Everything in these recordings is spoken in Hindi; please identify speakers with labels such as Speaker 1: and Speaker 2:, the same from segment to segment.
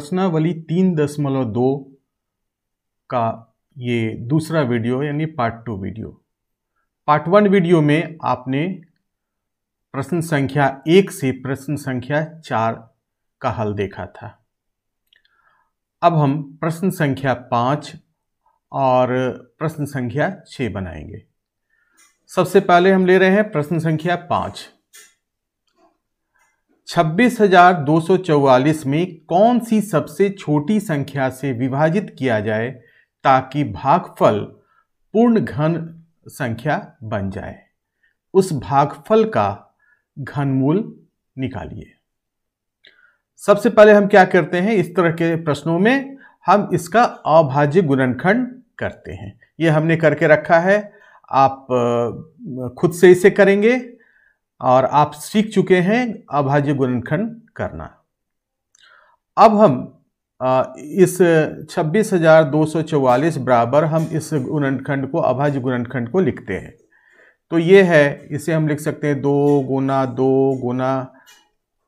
Speaker 1: प्रश्नावली तीन दशमलव दो का ये दूसरा वीडियो यानी part two video part one video में आपने प्रश्न संख्या एक से प्रश्न संख्या चार का हल देखा था अब हम प्रश्न संख्या पाँच और प्रश्न संख्या छः बनाएंगे सबसे पहले हम ले रहे हैं प्रश्न संख्या पाँच छब्बीस में कौन सी सबसे छोटी संख्या से विभाजित किया जाए ताकि भागफल पूर्ण घन संख्या बन जाए उस भागफल का घनमूल निकालिए सबसे पहले हम क्या करते हैं इस तरह के प्रश्नों में हम इसका अभाज्य गुणनखंड करते हैं ये हमने करके रखा है आप खुद से इसे करेंगे और आप सीख चुके हैं अभाज्य गुणनखंड करना अब हम इस 26,244 बराबर हम इस गुणनखंड को अभाज्य गुणनखंड को लिखते हैं तो ये है इसे हम लिख सकते हैं दो गुना दो गुना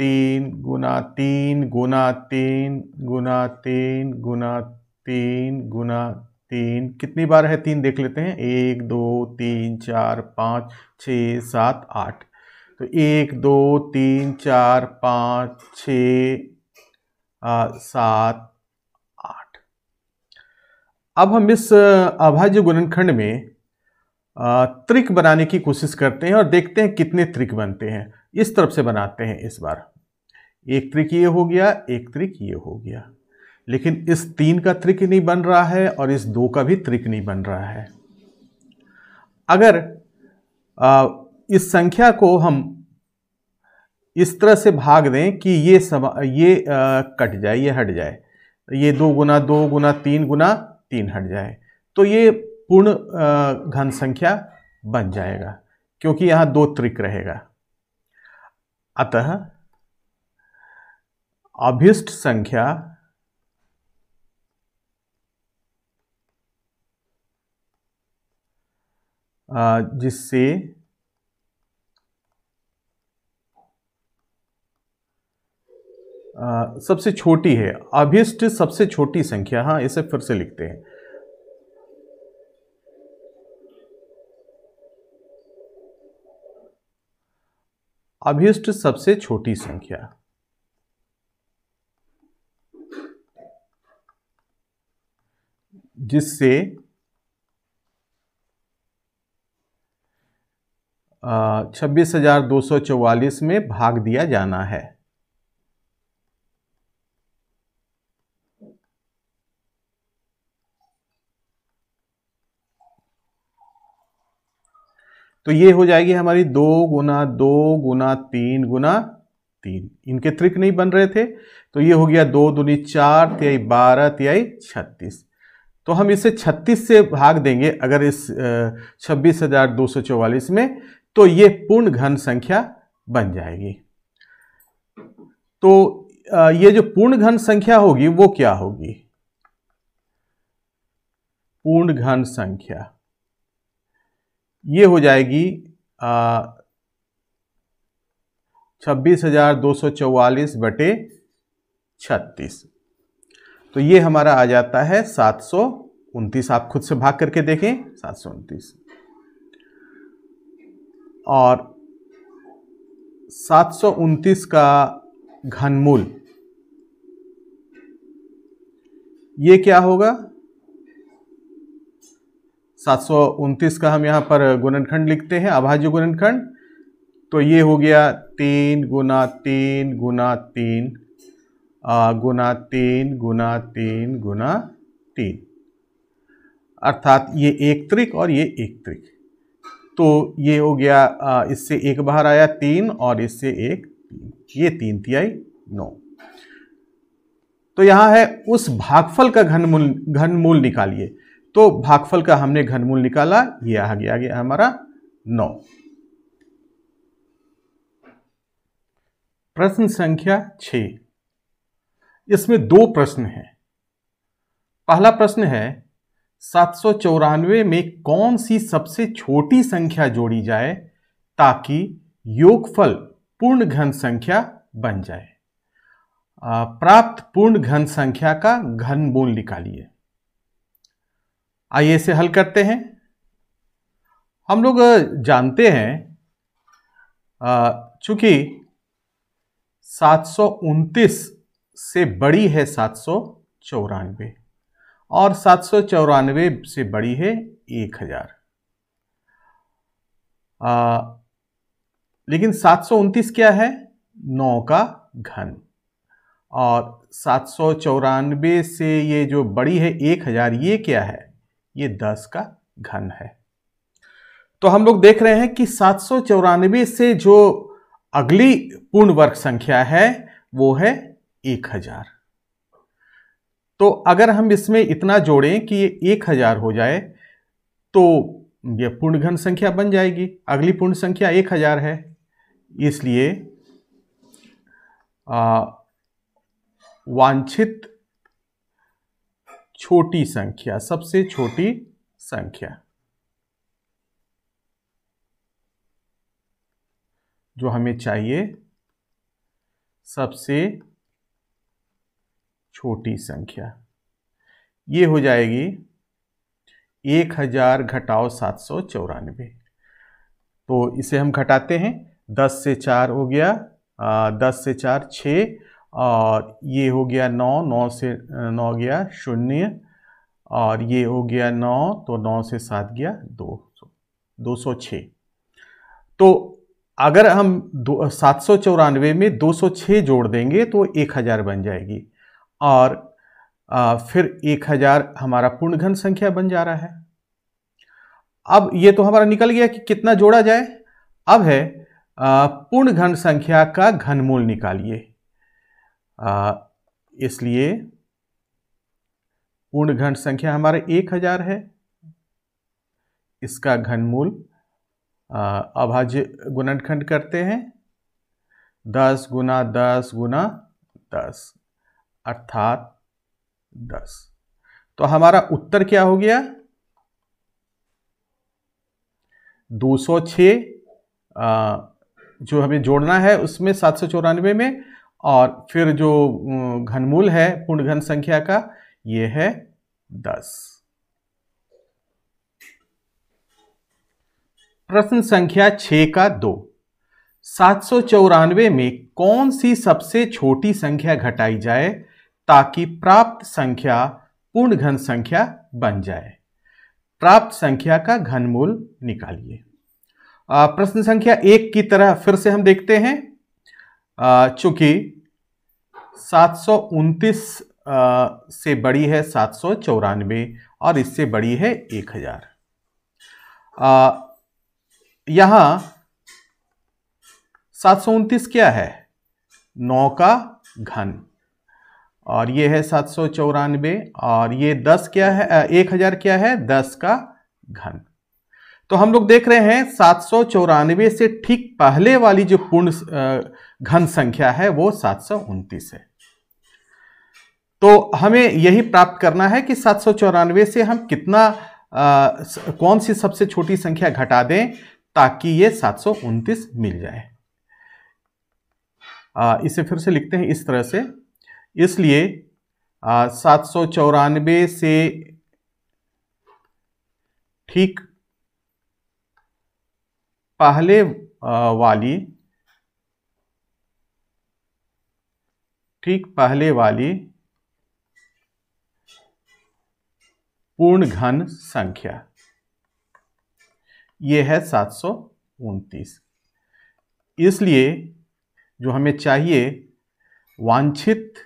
Speaker 1: तीन गुना तीन गुना तीन गुना तीन गुना तीन गुना तीन कितनी बार है तीन देख लेते हैं एक दो तीन चार पाँच छ सात आठ तो एक दो तीन चार पाँच छ सात आठ अब हम इस अभाज्य गुणनखंड में त्रिक बनाने की कोशिश करते हैं और देखते हैं कितने त्रिक बनते हैं इस तरफ से बनाते हैं इस बार एक त्रिक ये हो गया एक त्रिक ये हो गया लेकिन इस तीन का त्रिक नहीं बन रहा है और इस दो का भी त्रिक नहीं बन रहा है अगर आ, इस संख्या को हम इस तरह से भाग दें कि ये सम ये आ, कट जाए ये हट जाए तो ये दो गुना दो गुना तीन गुना तीन हट जाए तो ये पूर्ण घन संख्या बन जाएगा क्योंकि यहाँ दो त्रिक रहेगा अतः अभिष्ट संख्या जिससे आ, सबसे छोटी है अभिष्ट सबसे छोटी संख्या हाँ इसे फिर से लिखते हैं अभिष्ट सबसे छोटी संख्या जिससे छब्बीस हजार दो सौ चौवालीस में भाग दिया जाना है तो ये हो जाएगी हमारी दो गुना दो गुना तीन गुना तीन इनके त्रिक नहीं बन रहे थे तो ये हो गया दो दुनी चार तिहाई बारह तिहाई छत्तीस तो हम इसे छत्तीस से भाग देंगे अगर इस छब्बीस हजार दो सौ चौवालीस में तो ये पूर्ण घन संख्या बन जाएगी तो ये जो पूर्ण घन संख्या होगी वो क्या होगी पूर्ण घन संख्या ये हो जाएगी छब्बीस हजार दो सौ चौवालीस बटे छत्तीस तो ये हमारा आ जाता है सात सौ उनतीस आप खुद से भाग करके देखें सात सौ उनतीस और सात सौ उनतीस का घनमूल ये क्या होगा 729 का हम यहाँ पर गुणनखंड लिखते हैं अभाज्य गुणनखंड तो ये हो गया तीन गुना तीन गुना तीन गुना तीन गुना तीन गुना तीन अर्थात ये एक त्रिक और ये एक त्रिक तो ये हो गया आ, इससे एक बाहर आया तीन और इससे एक ये तीन आई नौ तो यहाँ है उस भागफल का घनमूल घनमूल निकालिए तो भागफल का हमने घनमूल निकाला ये आ गया आ गया हमारा नौ प्रश्न संख्या छ इसमें दो प्रश्न हैं पहला प्रश्न है सात में कौन सी सबसे छोटी संख्या जोड़ी जाए ताकि योगफल पूर्ण घन संख्या बन जाए प्राप्त पूर्ण घन संख्या का घनमूल निकालिए आइए इसे हल करते हैं हम लोग जानते हैं चूंकि सात से बड़ी है सात और सात से बड़ी है एक हजार लेकिन सात क्या है नौ का घन और सात से ये जो बड़ी है एक हजार ये क्या है ये दस का घन है तो हम लोग देख रहे हैं कि सात सौ से जो अगली पूर्ण वर्ग संख्या है वो है एक हजार तो अगर हम इसमें इतना जोड़ें कि ये एक हजार हो जाए तो ये पूर्ण घन संख्या बन जाएगी अगली पूर्ण संख्या एक हजार है इसलिए वांछित छोटी संख्या सबसे छोटी संख्या जो हमें चाहिए सबसे छोटी संख्या ये हो जाएगी एक हजार घटाओ सात सौ चौरानवे तो इसे हम घटाते हैं दस से चार हो गया आ, दस से चार छः और ये हो गया नौ नौ से नौ गया शून्य और ये हो गया नौ तो नौ से सात गया दो सौ दो सौ छः तो अगर हम दो सात सौ चौरानवे में दो सौ छः जोड़ देंगे तो एक हज़ार बन जाएगी और आ, फिर एक हज़ार हमारा पूर्ण घन संख्या बन जा रहा है अब ये तो हमारा निकल गया कि कितना जोड़ा जाए अब है पूर्ण घन संख्या का घनमूल निकालिए इसलिए पूर्ण घन संख्या हमारे एक हजार है इसका घनमूल अभाज्य गुणनखंड करते हैं दस गुना दस गुना दस अर्थात दस तो हमारा उत्तर क्या हो गया दो सौ 206 जो हमें जोड़ना है उसमें सात सौ चौरानवे में और फिर जो घनमूल है पूर्ण घन संख्या का ये है दस प्रश्न संख्या छ का दो सात सौ चौरानवे में कौन सी सबसे छोटी संख्या घटाई जाए ताकि प्राप्त संख्या पूर्ण घन संख्या बन जाए प्राप्त संख्या का घनमूल निकालिए प्रश्न संख्या एक की तरह फिर से हम देखते हैं चूंकि सात से बड़ी है सात और इससे बड़ी है एक हज़ार यहां सात क्या है नौ का घन और ये है सात और ये दस क्या है एक हज़ार क्या है दस का घन तो हम लोग देख रहे हैं सात से ठीक पहले वाली जो पूर्ण घन संख्या है वो सात है तो हमें यही प्राप्त करना है कि सात से हम कितना आ, कौन सी सबसे छोटी संख्या घटा दें ताकि ये सात मिल जाए आ, इसे फिर से लिखते हैं इस तरह से इसलिए सात से ठीक पहले वाली ठीक पहले वाली पूर्ण घन संख्या यह है सात सौ उनतीस इसलिए जो हमें चाहिए वांछित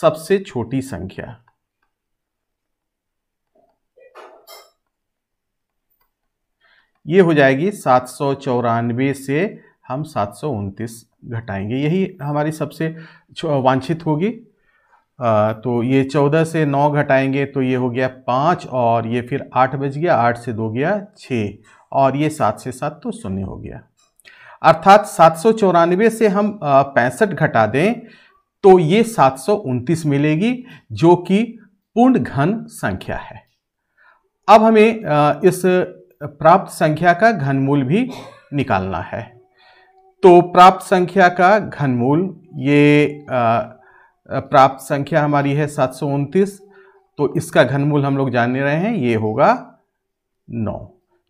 Speaker 1: सबसे छोटी संख्या ये हो जाएगी सात सौ चौरानवे से हम सात सौ उनतीस घटाएंगे यही हमारी सबसे वांछित होगी तो ये चौदह से नौ घटाएंगे तो ये हो गया पाँच और ये फिर आठ बज गया आठ से दो गया छः और ये सात से सात तो शून्य हो गया अर्थात सात सौ चौरानवे से हम पैंसठ घटा दें तो ये सात सौ उनतीस मिलेगी जो कि पूर्ण घन संख्या है अब हमें इस प्राप्त संख्या का घनमूल भी निकालना है तो प्राप्त संख्या का घनमूल ये प्राप्त संख्या हमारी है सात तो इसका घनमूल हम लोग जान रहे हैं ये होगा नौ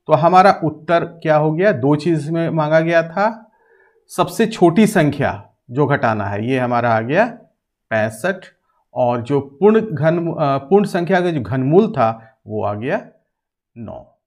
Speaker 1: तो हमारा उत्तर क्या हो गया दो चीज़ में मांगा गया था सबसे छोटी संख्या जो घटाना है ये हमारा आ गया पैंसठ और जो पूर्ण घन पूर्ण संख्या का जो घनमूल था वो आ गया नौ